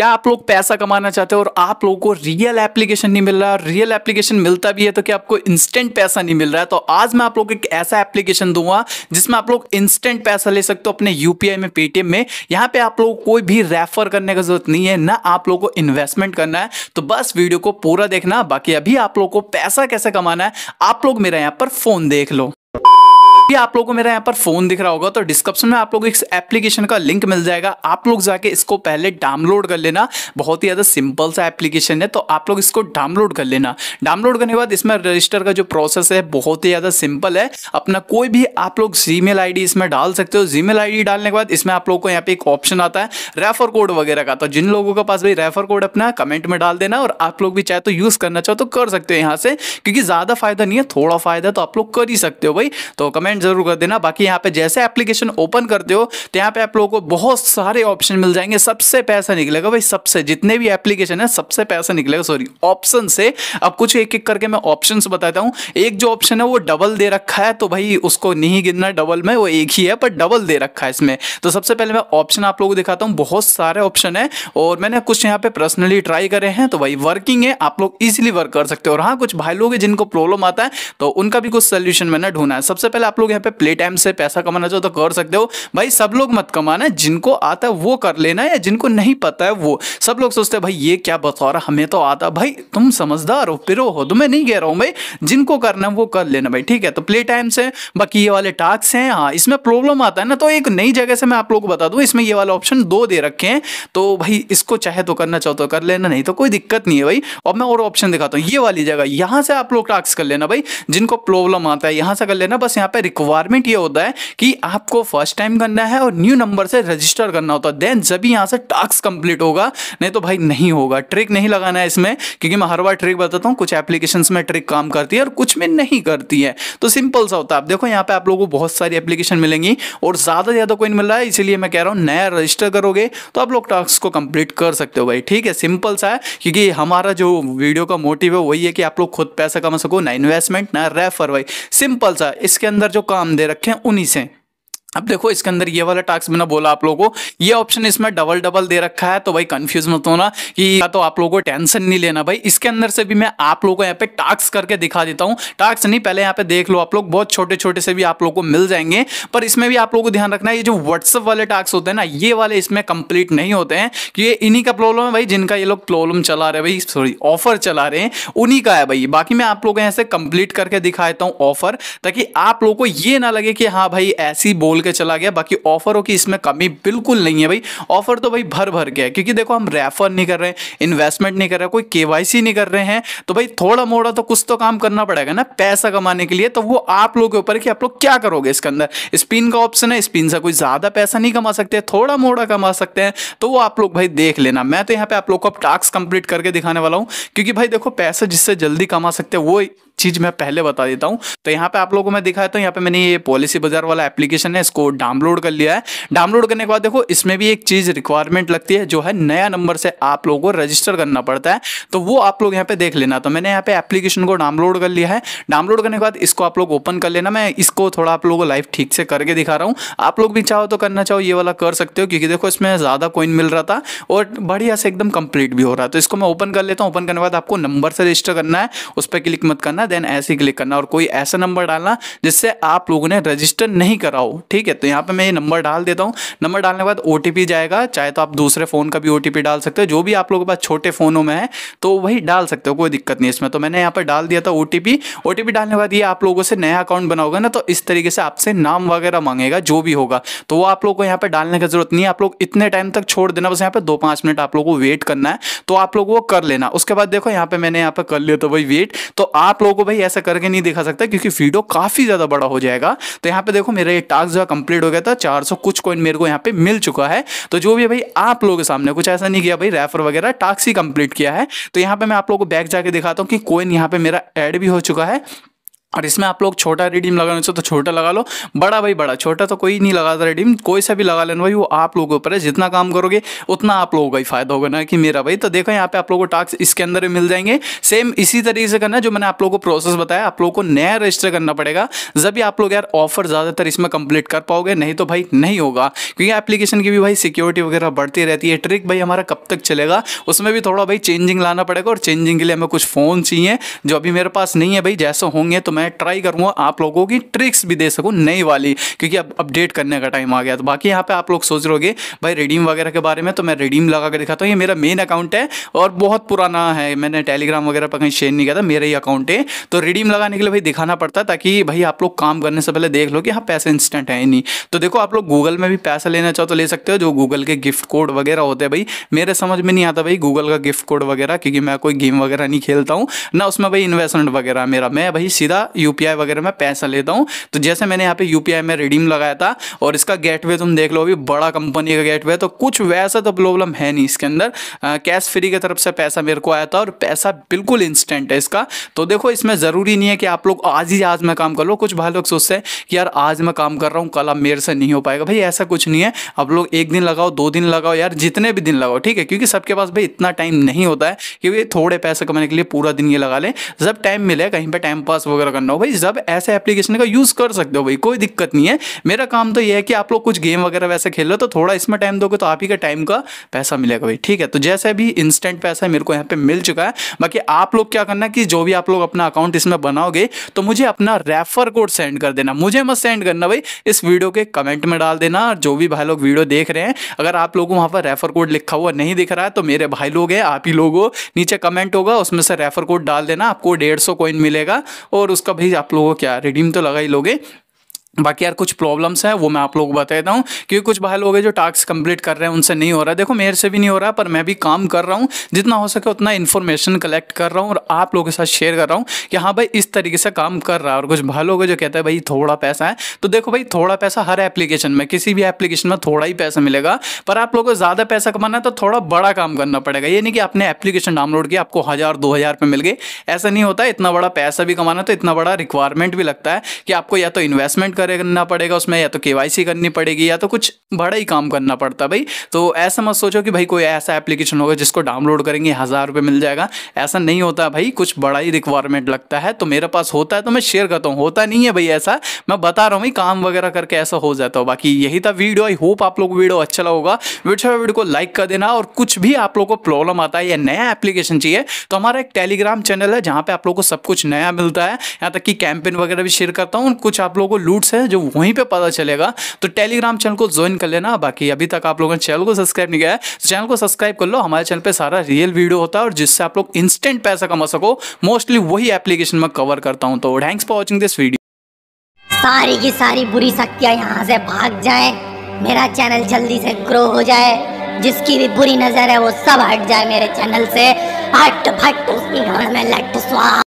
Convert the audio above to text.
क्या आप लोग पैसा कमाना चाहते हो और आप लोगों को रियल एप्लीकेशन नहीं मिल रहा और रियल एप्लीकेशन मिलता भी है तो क्या आपको इंस्टेंट पैसा नहीं मिल रहा है तो आज मैं आप लोग एक ऐसा एप्लीकेशन दूंगा जिसमें आप लोग इंस्टेंट पैसा ले सकते हो अपने यूपीआई में पेटीएम में यहाँ पे आप लोग कोई भी रेफर करने का जरूरत नहीं है ना आप लोग को इन्वेस्टमेंट करना है तो बस वीडियो को पूरा देखना बाकी अभी आप लोग को पैसा कैसे कमाना है आप लोग मेरा यहाँ पर फोन देख लो ये आप लोगों को मेरा यहाँ पर फोन दिख रहा होगा तो डिस्क्रिप्शन में आप लोगों को इस एप्लीकेशन का लिंक मिल जाएगा आप लोग जाके इसको पहले डाउनलोड कर लेना बहुत ही ज़्यादा सिंपल सा एप्लीकेशन है तो आप लोग इसको डाउनलोड कर लेना डाउनलोड करने के बाद इसमें रजिस्टर का जो प्रोसेस है बहुत ही ज़्यादा सिंपल है अपना कोई भी आप लोग जी मेल इसमें डाल सकते हो जी मेल डालने के बाद इसमें आप लोग को यहाँ पे एक ऑप्शन आता है रेफर कोड वगैरह का तो जिन लोगों के पास भाई रेफर कोड अपना कमेंट में डाल देना और आप लोग भी चाहे तो यूज़ करना चाहो तो कर सकते हो यहाँ से क्योंकि ज़्यादा फायदा नहीं है थोड़ा फायदा तो आप लोग कर ही सकते हो भाई तो कमेंट कमेंट जरूर कर देना बाकी यहाँ पे जैसे एप्लीकेशन ओपन करते हो तो यहाँ पे आप लोगों को बहुत सारे ऑप्शन मिल जाएंगे सबसे पैसा निकलेगा भाई सबसे जितने भी एप्लीकेशन है सबसे पैसा निकलेगा सॉरी ऑप्शन से अब कुछ एक एक करके मैं ऑप्शन बताता हूँ एक जो ऑप्शन है वो डबल दे रखा है तो भाई उसको नहीं गिनना डबल में वो एक ही है पर डबल दे रखा है इसमें तो सबसे पहले मैं ऑप्शन आप लोगों को दिखाता हूँ बहुत सारे ऑप्शन है और मैंने कुछ यहाँ पे पर्सनली ट्राई करे हैं तो भाई वर्किंग है आप लोग इजिली वर्क कर सकते हो और हाँ कुछ भाई लोग जिनको प्रॉब्लम आता है तो उनका भी कुछ सोल्यूशन मैंने ढूंढा है सबसे पहले आप लोग यहाँ पे प्ले टाइम से पैसा कमाना चाहो तो कर सकते हो भाई सब लोग मत कमाना जिनको आता है वो कर लेना या जिनको नहीं पता है वो सब लोग सोचते हैं भाई ये क्या बता रहा हमें तो आता भाई तुम समझदार हो पिरो हो तो मैं नहीं कह रहा हूँ भाई जिनको करना है वो कर लेना भाई ठीक है तो प्ले टाइम से बाकी ये वाले टास्क हैं हाँ इसमें प्रॉब्लम आता है ना तो एक नई जगह से मैं आप लोग को बता दूँ इसमें ये वाला ऑप्शन दो दे रखे हैं तो भाई इसको चाहे तो करना चाहो तो कर लेना नहीं तो कोई दिक्कत नहीं है भाई और मैं और ऑप्शन दिखाता हूँ ये वाली जगह यहाँ से आप लोग टास्क कर लेना भाई जिनको प्रॉब्लम आता है यहाँ से कर लेना बस यहाँ पर रिक्वायरमेंट ये होता है कि आपको फर्स्ट टाइम करना है और न्यू नंबर से रजिस्टर करना होता है देन जब यहाँ से टास्क कंप्लीट होगा नहीं तो भाई नहीं होगा ट्रिक नहीं लगाना है इसमें क्योंकि मैं हर बार ट्रिक बताता हूँ कुछ एप्लीकेशन में ट्रिक काम करती है और कुछ में नहीं करती है तो सिंपल सा होता है आप देखो यहाँ पे आप लोगों को बहुत सारी एप्लीकेशन मिलेंगी और ज़्यादा ज़्यादा कोई मिल रहा है इसीलिए मैं कह रहा हूँ नया रजिस्टर करोगे तो आप लोग टास्क को कंप्लीट कर सकते हो भाई ठीक है सिंपल सा है क्योंकि हमारा जो वीडियो का मोटिव है वही है कि आप लोग खुद पैसा कमा सको ना इन्वेस्टमेंट ना रेफर भाई सिंपल सा इसके अंदर जो जो काम दे रखे हैं उन्हीं से अब देखो इसके अंदर ये वाला टास्क मैंने बोला आप लोगों को ये ऑप्शन इसमें डबल डबल दे रखा है तो भाई कंफ्यूज मत होना कि तो आप लोगों को टेंशन नहीं लेना भाई इसके अंदर से भी मैं आप लोगों को यहाँ पे टास्क करके दिखा देता हूँ टास्क नहीं पहले यहाँ पे देख लो आप लोग बहुत छोटे छोटे से भी आप लोग को मिल जाएंगे पर इसमें भी आप लोग को ध्यान रखना है ये जो व्हाट्सअप वाले टास्क होते हैं ना ये वाले इसमें कंप्लीट नहीं होते हैं कि ये इन्हीं का प्रॉब्लम है भाई जिनका ये लोग प्रॉब्लम चला रहे भाई सॉरी ऑफर चला रहे हैं उन्हीं का है भाई बाकी मैं आप लोगों को यहाँ से कंप्लीट करके दिखा देता हूँ ऑफर ताकि आप लोग को ये ना लगे कि हाँ भाई ऐसी बोल खोल के चला गया बाकी ऑफरों की इसमें कमी बिल्कुल नहीं है भाई ऑफर तो भाई भर भर के क्योंकि देखो हम रेफर नहीं कर रहे हैं इन्वेस्टमेंट नहीं कर रहे कोई के नहीं कर रहे हैं तो भाई थोड़ा मोड़ा तो कुछ तो काम करना पड़ेगा ना पैसा कमाने के लिए तो वो आप लोगों के ऊपर कि आप लोग क्या करोगे इसके अंदर स्पिन का ऑप्शन है स्पिन से कोई ज़्यादा पैसा नहीं कमा सकते थोड़ा मोड़ा कमा सकते हैं तो वो आप लोग भाई देख लेना मैं तो यहाँ पे आप लोग को अब टास्क कंप्लीट करके दिखाने वाला हूँ क्योंकि भाई देखो पैसा जिससे जल्दी कमा सकते हैं वो चीज मैं पहले बता देता हूँ तो यहाँ पे आप लोगों को मैं दिखाता हूँ यहाँ पे मैंने ये पॉलिसी बाजार वाला एप्लीकेशन है इसको डाउनलोड कर लिया है डाउनलोड करने के बाद देखो इसमें भी एक चीज रिक्वायरमेंट लगती है जो है नया नंबर से आप लोगों को रजिस्टर करना पड़ता है तो वो आप लोग यहाँ पे देख लेना तो मैंने यहाँ पे एप्लीकेशन को डाउनलोड कर लिया है डाउनलोड करने के बाद इसको आप लोग ओपन कर लेना मैं इसको थोड़ा आप लोगों को लाइफ ठीक से करके दिखा रहा हूँ आप लोग भी चाहो तो करना चाहो ये वाला कर सकते हो क्योंकि देखो इसमें ज़्यादा कोइन मिल रहा था और बढ़िया से एकदम कंप्लीट भी हो रहा है तो इसको मैं ओपन कर लेता हूँ ओपन करने के बाद आपको नंबर से रजिस्टर करना है उस पर क्लिक मत करना देन ऐसे क्लिक करना और कोई ऐसा नंबर डालना जिससे आप लोगों ने रजिस्टर नहीं करा हो ठीक है तो यहाँ पे मैं ये नंबर डाल देता हूँ नंबर डालने के बाद ओ जाएगा चाहे तो आप दूसरे फ़ोन का भी ओ डाल सकते हो जो भी आप लोगों के पास छोटे फ़ोनों में है तो वही डाल सकते हो कोई दिक्कत नहीं इसमें तो मैंने यहाँ पर डाल दिया था ओ टी डालने के बाद ये आप लोगों से नया अकाउंट बनाओगे ना तो इस तरीके से आपसे नाम वगैरह मांगेगा जो भी होगा तो वो आप लोग को यहाँ पर डालने की जरूरत नहीं है आप लोग इतने टाइम तक छोड़ देना बस यहाँ पर दो पाँच मिनट आप लोग को वेट करना है तो आप लोग वो कर लेना उसके बाद देखो यहाँ पे मैंने यहाँ पर कर लिया तो वही वेट तो आप लोग को भाई ऐसा करके नहीं दिखा सकता क्योंकि वीडियो काफ़ी ज़्यादा बड़ा हो जाएगा तो यहाँ पे देखो मेरा ये टास्क जो कंप्लीट हो गया था चार कुछ कॉइन मेरे को यहाँ पे मिल चुका है तो जो भी भाई आप लोगों के सामने कुछ ऐसा नहीं किया भाई रेफर वगैरह टास्क ही कंप्लीट किया है तो यहाँ पे मैं आप लोगों को बैक जाके दिखाता हूँ कि कोइन यहाँ पे मेरा एड भी हो चुका है और इसमें आप लोग छोटा रिडीम लगाना चाहो तो छोटा लगा लो बड़ा भाई बड़ा छोटा तो कोई नहीं लगाता रिडीम कोई सा भी लगा लेना भाई वो आप लोगों पर है जितना काम करोगे उतना आप लोगों का ही फायदा होगा ना कि मेरा भाई तो देखो यहाँ पे आप लोगों को टास्क इसके अंदर मिल जाएंगे सेम इसी तरीके से करना जो मैंने आप लोगों को प्रोसेस बताया आप लोगों को नया रजिस्टर करना पड़ेगा जब भी आप लोग यार ऑफर ज़्यादातर इसमें कंप्लीट कर पाओगे नहीं तो भाई नहीं होगा क्योंकि एप्लीकेशन की भी भाई सिक्योरिटी वगैरह बढ़ती रहती है ट्रिक भाई हमारा कब तक चलेगा उसमें भी थोड़ा भाई चेंजिंग लाना पड़ेगा और चेंजिंग के लिए हमें कुछ फ़ोन चाहिए जो अभी मेरे पास नहीं है भाई जैसे होंगे तो मैं ट्राई करूँगा आप लोगों की ट्रिक्स भी दे सकूँ नई वाली क्योंकि अब अपडेट करने का टाइम आ गया तो बाकी यहाँ पे आप लोग सोच रहे भाई रिडीम वगैरह के बारे में तो मैं रिडीम लगा कर दिखाता हूँ ये मेरा मेन अकाउंट है और बहुत पुराना है मैंने टेलीग्राम वगैरह पर कहीं शेयर नहीं किया था मेरा ही अकाउंट है तो रिडीम लगाने के लिए भाई दिखाना पड़ता है ताकि भाई आप लोग काम करने से पहले देख लो कि हाँ पैसे इंस्टेंट है नहीं तो देखो आप लोग गूगल में भी पैसा लेना चाहो तो ले सकते हो जो गूगल के गिफ्ट कोड वगैरह होते हैं भाई मेरे समझ में नहीं आता भाई गूगल का गिफ्ट कोड वगैरह क्योंकि मैं कोई गेम वगैरह नहीं खेलता हूँ ना उसमें भाई इन्वेस्टमेंट वगैरह मेरा मैं भाई सीधा यूपीआई वगैरह में पैसा लेता हूँ तो जैसे मैंने यहाँ पे यूपीआई में रिडीम लगाया था और इसका गेटवे तुम देख लो अभी बड़ा कंपनी का गेटवे तो कुछ वैसा तो प्रॉब्लम है नहीं इसके अंदर कैश फ्री की तरफ से पैसा मेरे को आया था और पैसा बिल्कुल इंस्टेंट है इसका तो देखो इसमें ज़रूरी नहीं है कि आप लोग आज ही आज में काम कर लो कुछ भाई लोग सोचते हैं कि यार आज मैं काम कर रहा हूँ कल आप मेरे से नहीं हो पाएगा भाई ऐसा कुछ नहीं है आप लोग एक दिन लगाओ दो दिन लगाओ यार जितने भी दिन लगाओ ठीक है क्योंकि सबके पास भाई इतना टाइम नहीं होता है कि भाई थोड़े पैसे कमाने के लिए पूरा दिन ये लगा लें जब टाइम मिले कहीं पर टाइम पास वगैरह करना हो भाई जब ऐसे एप्लीकेशन का यूज़ कर सकते हो भाई कोई दिक्कत नहीं है मेरा काम तो यह है कि आप लोग कुछ गेम वगैरह वैसे खेल रहे हो तो थोड़ा इसमें टाइम दोगे तो आप ही का टाइम का पैसा मिलेगा भाई ठीक है तो जैसे भी इंस्टेंट पैसा मेरे को यहाँ पे मिल चुका है बाकी आप लोग क्या करना कि जो भी आप लोग अपना अकाउंट इसमें बनाओगे तो मुझे अपना रेफर कोड सेंड कर देना मुझे मत सेंड करना भाई इस वीडियो के कमेंट में डाल देना जो भी भाई लोग वीडियो देख रहे हैं अगर आप लोगों वहां पर रेफर कोड लिखा हुआ नहीं दिख रहा है तो मेरे भाई लोग हैं आप ही लोगों नीचे कमेंट होगा उसमें से रेफर कोड डाल देना आपको डेढ़ सौ कॉइन मिलेगा और उसका उसका भाई आप लोगों को क्या रिडीम तो लगा ही लोगे बाकी यार कुछ प्रॉब्लम्स है वो मैं आप लोग को बता देता हूँ क्योंकि कुछ भाई लोग हैं जो टास्क कंप्लीट कर रहे हैं उनसे नहीं हो रहा है देखो मेरे से भी नहीं हो रहा पर मैं भी काम कर रहा हूँ जितना हो सके उतना इन्फॉर्मेशन कलेक्ट कर रहा हूँ और आप लोगों के साथ शेयर कर रहा हूँ कि हाँ भाई इस तरीके से काम कर रहा है और कुछ भाई लोग जो कहते हैं भाई थोड़ा पैसा है तो देखो भाई थोड़ा पैसा हर एप्लीकेशन में किसी भी एप्लीकेशन में थोड़ा ही पैसा मिलेगा पर आप लोगों को ज़्यादा पैसा कमाना है तो थोड़ा बड़ा काम करना पड़ेगा ये नहीं कि आपने एप्लीकेशन डाउनलोड किया आपको हज़ार दो हज़ार रुपये मिल गए ऐसा नहीं होता इतना बड़ा पैसा भी कमाना तो इतना बड़ा रिक्वायरमेंट भी लगता है कि आपको या तो इन्वेस्टमेंट करना पड़ेगा उसमें या तो के करनी पड़ेगी या तो कुछ बड़ा ही काम करना पड़ता भाई तो ऐसा मत सोचो कि भाई कोई ऐसा एप्लीकेशन होगा जिसको डाउनलोड करेंगे हज़ार रुपये मिल जाएगा ऐसा नहीं होता भाई कुछ बड़ा ही रिक्वायरमेंट लगता है तो मेरे पास होता है तो मैं शेयर करता हूँ होता नहीं है भाई ऐसा मैं बता रहा हूँ भाई काम वगैरह करके ऐसा हो जाता हो बाकी यही था वीडियो आई होप आप लोग वीडियो अच्छा लगेगा वीडियो वीडियो को लाइक कर देना और कुछ भी आप लोग को प्रॉब्लम आता है या नया एप्लीकेशन चाहिए तो हमारा एक टेलीग्राम चैनल है जहाँ पर आप लोग को सब कुछ नया मिलता है यहाँ तक कि कैंपेन वगैरह भी शेयर करता हूँ कुछ आप लोग को लूट कोर्स है जो वहीं पे पता चलेगा तो टेलीग्राम चैनल को ज्वाइन कर लेना बाकी अभी तक आप लोगों ने चैनल को सब्सक्राइब नहीं किया है तो चैनल को सब्सक्राइब कर लो हमारे चैनल पे सारा रियल वीडियो होता है और जिससे आप लोग इंस्टेंट पैसा कमा सको मोस्टली वही एप्लीकेशन में कवर करता हूँ तो thanks for watching this video सारी की सारी बुरी शक्तियाँ यहाँ से भाग जाए मेरा चैनल जल्दी से ग्रो हो जाए जिसकी भी बुरी नज़र है वो सब हट जाए मेरे चैनल से हट भट्ट उसकी घर में लट स्वाहा